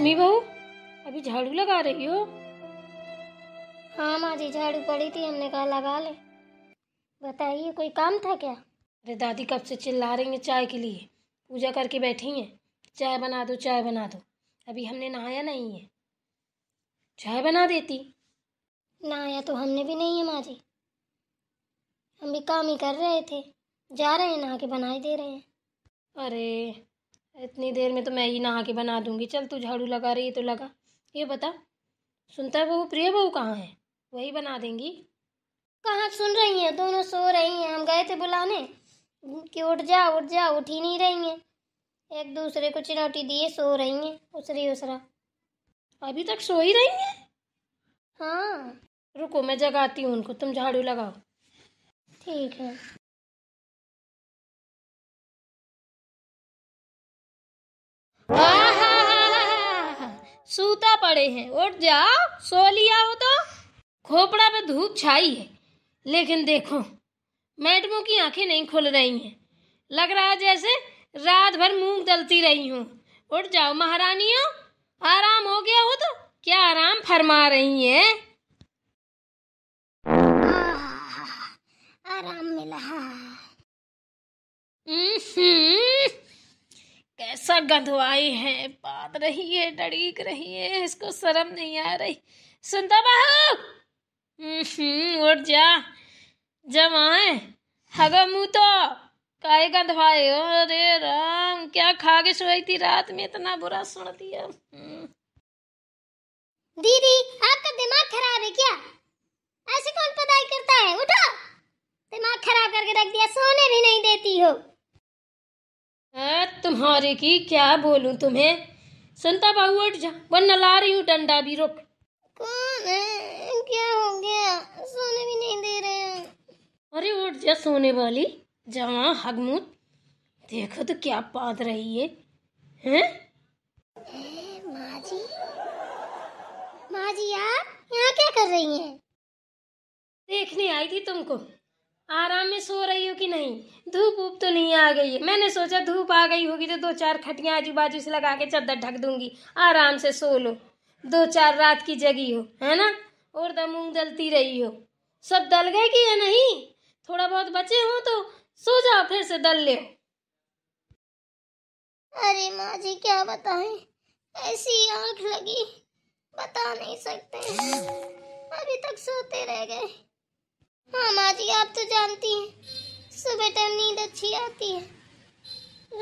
लक्ष्मी बहू अभी झाड़ू लगा रही हो हाँ माँ जी झाड़ू पड़ी थी हमने कहा लगा ले बताइए कोई काम था क्या अरे दादी कब से चिल्ला रही है चाय के लिए पूजा करके बैठी हैं चाय बना दो चाय बना दो अभी हमने नहाया नहीं है चाय बना देती नहाया तो हमने भी नहीं है माँ जी हम भी काम ही कर रहे थे जा रहे हैं नहा के बनाई दे रहे हैं अरे इतनी देर में तो मैं ही नहा के बना दूंगी चल तू झाड़ू लगा रही है तो लगा ये बता सुनता है बहू प्रिय बहू कहाँ है वही बना देंगी कहाँ सुन रही हैं दोनों सो रही हैं हम गए थे बुलाने कि उठ जा उठ जा उठ ही नहीं रही हैं एक दूसरे को चुनौती दिए सो रही हैं उसरी उसरा अभी तक सो ही रही हैं हाँ रुको मैं जगाती हूँ उनको तुम झाड़ू लगाओ ठीक है सूता पड़े हैं उठ जाओ सो लिया हो तो खोपड़ा पे धूप छाई है लेकिन देखो मैडमों की आंखें नहीं खुल रही हैं लग रहा है जैसे रात भर मूंग दलती रही हूँ उठ जाओ महारानियों आराम हो गया हो तो क्या आराम फरमा रही है आराम मिला कैसा गंधवाई है बात रही है डड़ीक रही है इसको शर्म नहीं आ रही सुनता बहू हम्म, उठ जा जब आए हगा मुँह तो काय गंधवाए अरे राम क्या खा के सोई थी रात में इतना बुरा सुन दिया हम्म। दीदी आपका दिमाग खराब है क्या ऐसे कौन पढ़ाई करता है उठो दिमाग खराब करके रख दिया सोने भी नहीं देती हो तुम्हारे की क्या बोलूं तुम्हें संता बाबू उठ जा वरना ला रही हूँ डंडा भी रुक कौन है क्या हो गया सोने भी नहीं दे रहे हैं अरे उठ जा सोने वाली जहाँ हगमूत देखो तो क्या पात रही है हैं माँ जी माँ जी आप यहाँ क्या कर रही हैं देखने आई थी तुमको आराम में सो रही हो कि नहीं धूप ऊप तो नहीं आ गई है मैंने सोचा धूप आ गई होगी तो दो चार खटियाँ आजू बाजू से लगा के चद्दर ढक दूंगी आराम से सो लो दो चार रात की जगी हो है ना और दम मूंग दलती रही हो सब दल गए कि या नहीं थोड़ा बहुत बचे हो तो सो जाओ फिर से दल ले अरे माँ जी क्या बताएं ऐसी आंख लगी बता नहीं सकते अभी तक सोते रह गए हाँ माँ जी आप तो जानती हैं सुबह टाइम तो नींद अच्छी आती है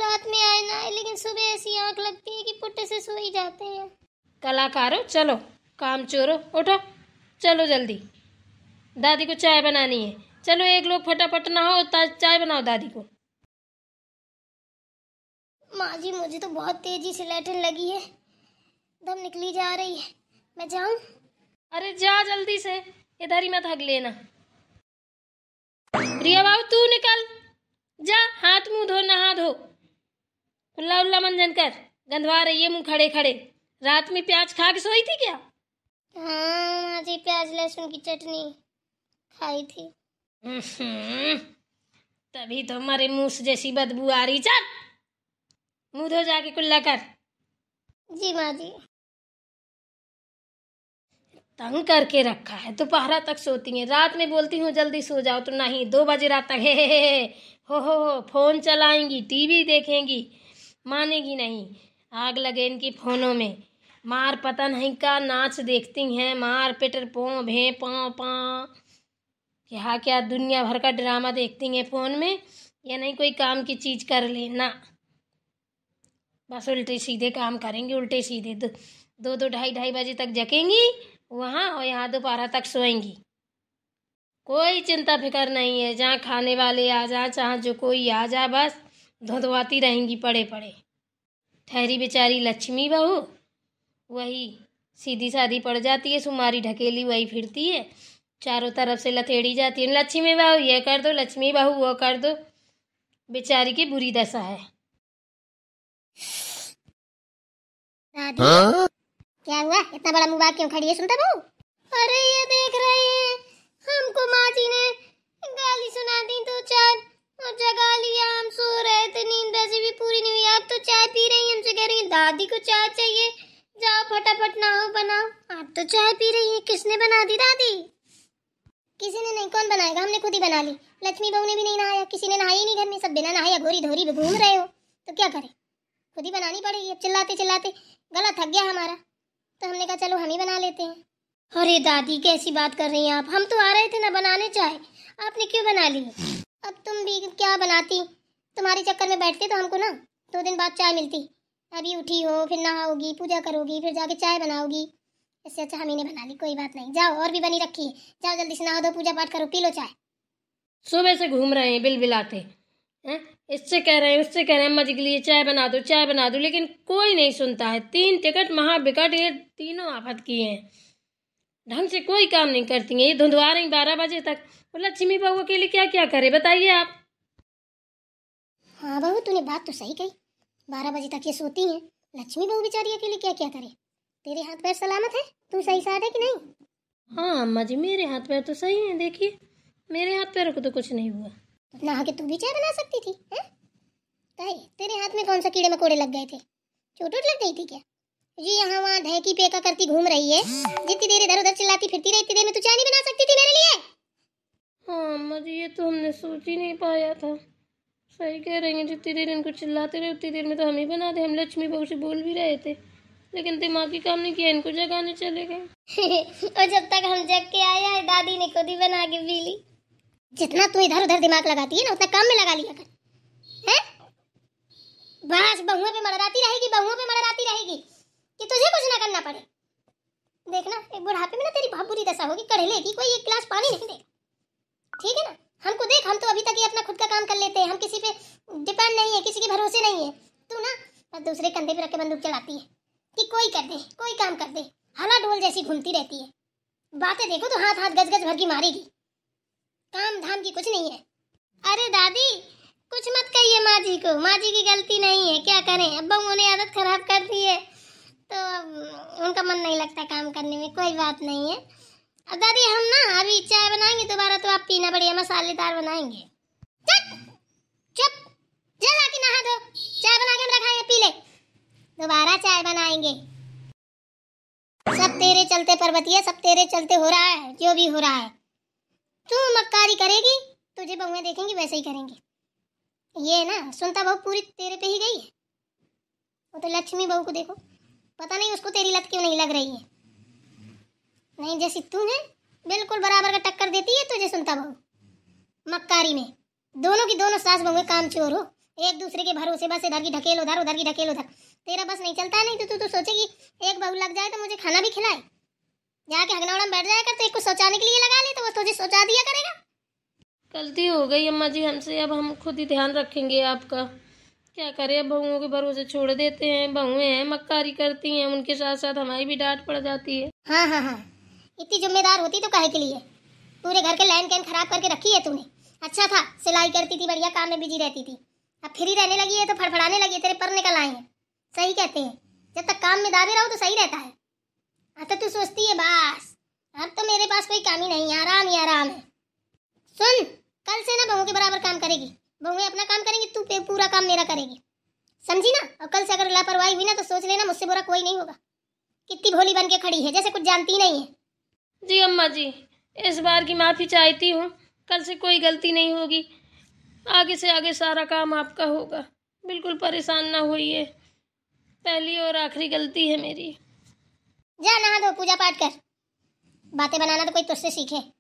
रात में आए ना आए लेकिन सुबह ऐसी आंख लगती है कि पुट्टे से सो ही जाते हैं कलाकार चलो काम चोरो उठो चलो जल्दी दादी को चाय बनानी है चलो एक लोग फटाफट ना हो चाय बनाओ दादी को माँ जी मुझे तो बहुत तेजी से लैटन लगी है दम निकली जा रही है मैं जाऊँ अरे जा जल्दी से इधर ही मत हक लेना प्रिया बाबू तू निकल जा हाथ मुंह धो नहा धो उल्ला उल्ला मंजन कर गंधवा रही है मुंह खड़े खड़े रात में प्याज खा के सोई थी क्या हाँ आज प्याज लहसुन की चटनी खाई थी तभी तो हमारे मुंह से जैसी बदबू आ रही चल मुंह धो जाके कुल्ला कर जी माँ जी तंग करके रखा है दोपहरा तक सोती हैं रात में बोलती हूँ जल्दी सो जाओ तो नहीं दो बजे रात तक हे हे हे हो हो हो फोन चलाएंगी टीवी देखेंगी मानेगी नहीं आग लगे इनकी फोनों में मार पता नहीं का नाच देखती हैं मार पेटर पों भे पाँ पाँ क्या क्या दुनिया भर का ड्रामा देखती हैं फ़ोन में या नहीं कोई काम की चीज़ कर लेना बस उल्टे सीधे काम करेंगे उल्टे सीधे दो दो ढाई ढाई बजे तक जकेंगी वहाँ हो यहाँ दोपहर तक सोएंगी कोई चिंता फिक्र नहीं है जहाँ खाने वाले आ जाए जहाँ जो कोई आ जाए बस धुंधवाती रहेंगी पड़े पड़े ठहरी बेचारी लक्ष्मी बहू वही सीधी साधी पड़ जाती है सुमारी ढकेली वही फिरती है चारों तरफ से लथेड़ी जाती है लक्ष्मी बहू ये कर दो लक्ष्मी बहू वो कर दो बेचारी की बुरी दशा है दादी हाँ? क्या हुआ इतना बड़ा मुंह क्यों खड़ी है सुनता बहू अरे ये देख रहे हैं हमको माँ जी ने गाली सुना दी तो चार और जगा लिया हम सो रहे थे नींद वैसे भी पूरी नहीं हुई आप तो चाय पी रही हमसे कह रही दादी को चाय चाहिए जाओ फटाफट नाओ बनाओ आप तो चाय पी रही है किसने बना दी दादी किसी ने नहीं कौन बनाएगा हमने खुद ही बना ली लक्ष्मी बहू ने भी नहीं नहाया किसी ने नहाया ही नहीं घर में सब बिना नहाया घोरी धोरी घूम रहे हो तो क्या करें खुद ही बनानी पड़ेगी अब चिल्लाते चिल्लाते गला थक गया हमारा तो हमने कहा चलो हम ही बना लेते हैं अरे दादी कैसी बात कर रही हैं आप हम तो आ रहे थे ना बनाने चाहे आपने क्यों बना ली अब तुम भी क्या बनाती तुम्हारे चक्कर में बैठते तो हमको ना दो दिन बाद चाय मिलती अभी उठी हो फिर नहाओगी पूजा करोगी फिर जाके चाय बनाओगी इससे अच्छा हम ही नहीं बना ली कोई बात नहीं जाओ और भी बनी रखी है जाओ जल्दी से नहा दो पूजा पाठ करो पी लो चाय सुबह से घूम रहे हैं बिल बिलाते हैं इससे कह रहे हैं उससे कह रहे हैं मजे के लिए चाय बना दो चाय बना दो लेकिन कोई नहीं सुनता है तीन टिकट महाविकट ये तीनों आफत किए हैं ढंग से कोई काम नहीं करती हैं ये धुंधवा रही बारह बजे तक और लक्ष्मी बहू के लिए क्या क्या करे बताइए आप हाँ बहू तूने बात तो सही कही बारह बजे तक ये सोती हैं लक्ष्मी बहू बेचारी अकेले क्या क्या करे तेरे हाथ पैर सलामत है तू सही साथ है कि नहीं हाँ अम्मा जी मेरे हाथ पैर तो सही है देखिए मेरे हाथ पैरों को तो कुछ नहीं हुआ इतना आगे तू भी चाय बना सकती थी है कहे तेरे हाथ में कौन सा कीड़े मकोड़े लग गए थे चोट लग गई थी क्या जी यहाँ वहाँ धैकी पेका करती घूम रही है जितनी देर इधर उधर चिल्लाती फिरती रहती देर में तू चाय नहीं बना सकती थी मेरे लिए हाँ अम्मा ये तो हमने सोच ही नहीं पाया था सही कह रही हैं जितनी देर इनको चिल्लाते रहे उतनी देर में तो हम ही बना दे हम लक्ष्मी बहू से बोल भी रहे थे लेकिन दिमाग दिमागी काम नहीं किया इनको जगाने चले गए और जब तक हम जग के आया है दादी ने खुद ही बना के पी ली जितना तू इधर उधर दिमाग लगाती है ना उतना कम में लगा लिया कर हैं बस बहुओं पे मड़राती रहेगी बहुओं पे मड़राती रहेगी कि तुझे कुछ ना करना पड़े देखना एक बुढ़ापे में ना तेरी बहुत बुरी दशा होगी कढ़े लेगी कोई एक गिलास पानी नहीं देगा ठीक है ना हमको देख हम तो अभी तक ही अपना खुद का काम कर लेते हैं हम किसी पे डिपेंड नहीं है किसी के भरोसे नहीं है तू ना दूसरे कंधे पे रख के बंदूक चलाती है कि कोई कर दे कोई काम कर दे हला डोल जैसी घूमती रहती है बातें देखो तो हाथ हाथ गज गज भर की मारेगी काम धाम की कुछ नहीं है अरे दादी कुछ मत कहिए माँ जी को माँ जी की गलती नहीं है क्या करें अब उन्होंने आदत खराब कर दी है तो अब उनका मन नहीं लगता काम करने में कोई बात नहीं है अब दादी हम ना अभी चाय बनाएंगे दोबारा तो आप पीना बढ़िया मसालेदार बनाएंगे चुप जला के नहा दो चाय बना के हम रखाएंगे पी ले दोबारा चाय बनाएंगे सब तेरे चलते पर्वतीय सब तेरे चलते हो रहा है जो भी हो रहा है तू मक्कारी करेगी तुझे बहुएं देखेंगी वैसे ही करेंगी ये ना सुनता बहू पूरी तेरे पे ही गई है वो तो लक्ष्मी बहू को देखो पता नहीं उसको तेरी लत क्यों नहीं लग रही है नहीं जैसी तू है बिल्कुल बराबर का टक्कर देती है तुझे सुनता बहू मक्कारी में दोनों की दोनों सास बहुएं काम चोर हो एक दूसरे के भरोसे बस इधर की ढकेल उधर उधर की ढकेल उधर तेरा बस नहीं चलता नहीं तो तू तो सोचेगी एक बहू लग जाए तो मुझे खाना भी खिलाए यहाँ के हगनौड़ा में बैठ जाया करते कुछ सोचाने के लिए लगा ले तो वो तुझे सोचा दिया करेगा गलती हो गई अम्मा जी हमसे अब हम खुद ही ध्यान रखेंगे आपका क्या करें अब बहुओं के भरोसे छोड़ देते हैं बहुएं हैं मक्कारी करती हैं उनके साथ साथ हमारी भी डांट पड़ जाती है हाँ हाँ हाँ इतनी जिम्मेदार होती तो कहे के लिए पूरे घर के लाइन कैन खराब करके रखी है तूने अच्छा था सिलाई करती थी बढ़िया काम में बिजी रहती थी अब फ्री रहने लगी है तो फड़फड़ाने लगी है तेरे पर निकल आए हैं सही कहते हैं जब तक काम में दाबे रहो तो सही रहता है अच्छा तू सोचती है बा कोई काम ही नहीं आराम ही आराम है सुन कल से ना बहू के बराबर काम करेगी बहुएं अपना काम करेंगी तू पूरा काम मेरा करेगी समझी ना और कल से अगर लापरवाही हुई ना तो सोच लेना मुझसे बुरा कोई नहीं होगा कितनी भोली बन के खड़ी है जैसे कुछ जानती नहीं है जी अम्मा जी इस बार की माफ़ी चाहती हूँ कल से कोई गलती नहीं होगी आगे से आगे सारा काम आपका होगा बिल्कुल परेशान ना होइए पहली और आखिरी गलती है मेरी जा नहा दो पूजा पाठ कर बातें बनाना तो कोई तुझसे सीखे